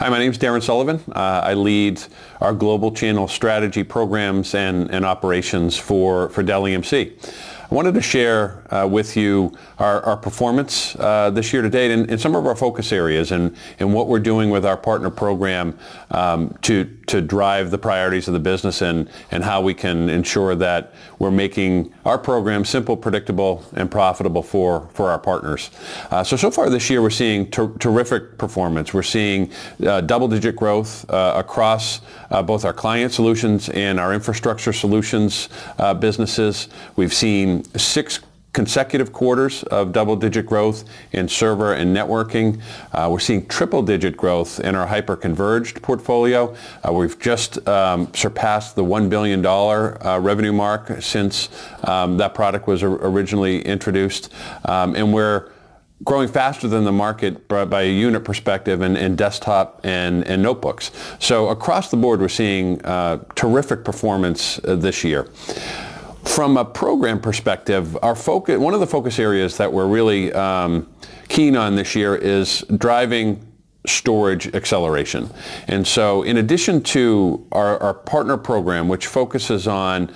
Hi, my name is Darren Sullivan. Uh, I lead our global channel strategy programs and, and operations for, for Dell EMC. I wanted to share uh, with you our, our performance uh, this year to date and, and, some of our focus areas and, and what we're doing with our partner program um, to, to drive the priorities of the business and, and how we can ensure that we're making our program simple, predictable, and profitable for, for our partners. Uh, so, so far this year we're seeing ter terrific performance. We're seeing uh, double-digit growth uh, across uh, both our client solutions and our infrastructure solutions businesses. We've seen six consecutive quarters of double-digit growth in server and networking. Uh, we're seeing triple-digit growth in our hyper-converged portfolio. Uh, we've just um, surpassed the $1 billion uh, revenue mark since um, that product was originally introduced. Um, and we're growing faster than the market by a unit perspective in, in desktop and, and, notebooks. So across the board, we're seeing uh, terrific performance uh, this year. From a program perspective, our focus, one of the focus areas that we're really um, keen on this year is driving storage acceleration. And so in addition to our, our partner program, which focuses on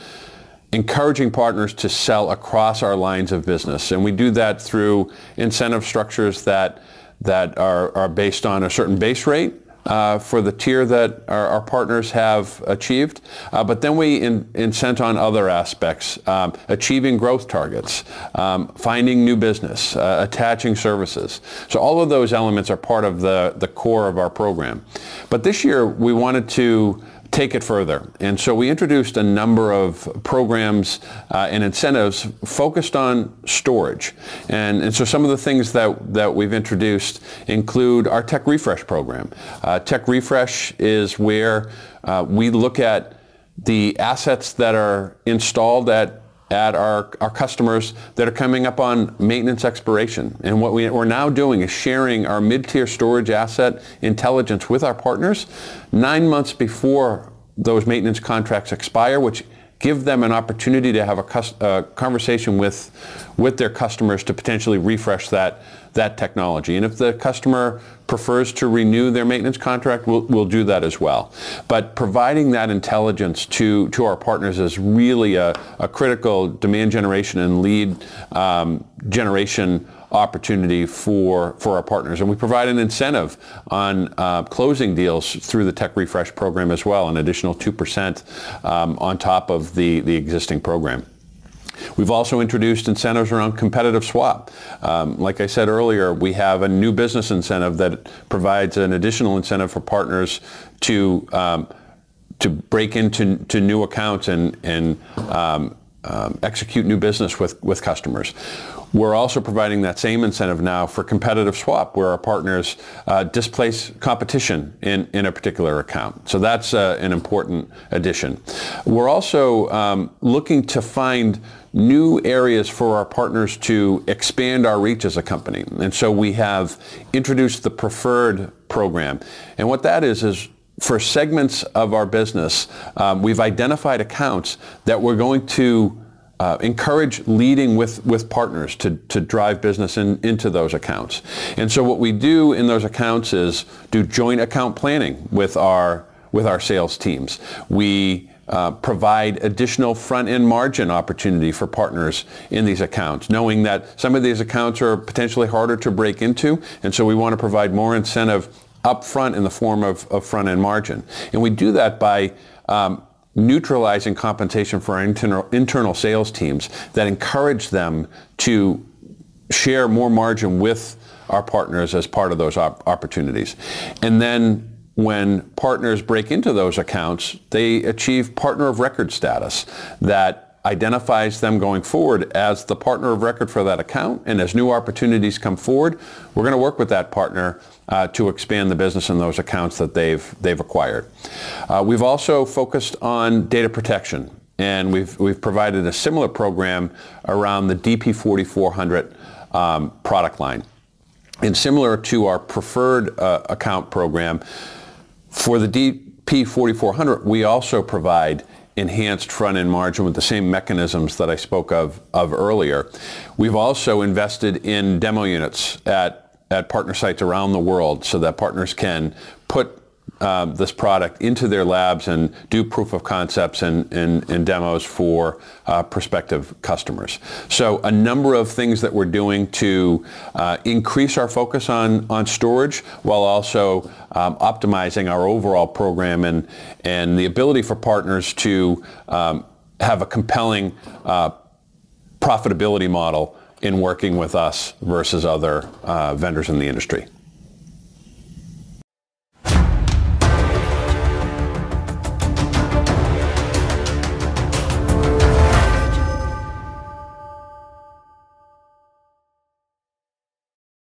encouraging partners to sell across our lines of business. And we do that through incentive structures that that are, are based on a certain base rate uh, for the tier that our, our partners have achieved. Uh, but then we in, incent on other aspects, um, achieving growth targets, um, finding new business, uh, attaching services. So all of those elements are part of the, the core of our program. But this year we wanted to take it further. And so we introduced a number of programs uh, and incentives focused on storage. And, and so some of the things that, that we've introduced include our Tech Refresh program. Uh, tech Refresh is where uh, we look at the assets that are installed at at our, our customers that are coming up on maintenance expiration. And what we, are now doing is sharing our mid-tier storage asset intelligence with our partners nine months before those maintenance contracts expire, which give them an opportunity to have a uh, conversation with, with their customers to potentially refresh that, that technology. And if the customer prefers to renew their maintenance contract, we'll, we'll do that as well. But providing that intelligence to, to our partners is really a, a critical demand generation and lead um, generation opportunity for, for our partners. And we provide an incentive on uh, closing deals through the Tech Refresh program as well, an additional 2% um, on top of the, the existing program. We've also introduced incentives around competitive swap. Um, like I said earlier, we have a new business incentive that provides an additional incentive for partners to um, to break into to new accounts and and um, um, execute new business with, with customers. We're also providing that same incentive now for competitive swap where our partners uh, displace competition in, in a particular account. So that's uh, an important addition. We're also um, looking to find new areas for our partners to expand our reach as a company. And so we have introduced the preferred program. And what that is, is for segments of our business, um, we've identified accounts that we're going to uh, encourage leading with, with partners to, to drive business in, into those accounts. And so what we do in those accounts is do joint account planning with our, with our sales teams. We uh, provide additional front-end margin opportunity for partners in these accounts, knowing that some of these accounts are potentially harder to break into, and so we want to provide more incentive up front in the form of, of front end margin. And we do that by um, neutralizing compensation for our internal, internal sales teams that encourage them to share more margin with our partners as part of those op opportunities. And then when partners break into those accounts, they achieve partner of record status that identifies them going forward as the partner of record for that account. And as new opportunities come forward, we're going to work with that partner uh, to expand the business in those accounts that they've, they've acquired. Uh, we've also focused on data protection. And we've, we've provided a similar program around the DP4400 um, product line. And similar to our preferred uh, account program, for the DP4400, we also provide enhanced front-end margin with the same mechanisms that I spoke of, of earlier. We've also invested in demo units at, at partner sites around the world so that partners can put um, this product into their labs and do proof of concepts and, and, and demos for uh, prospective customers. So a number of things that we're doing to uh, increase our focus on, on storage while also um, optimizing our overall program and, and the ability for partners to um, have a compelling uh, profitability model in working with us versus other uh, vendors in the industry.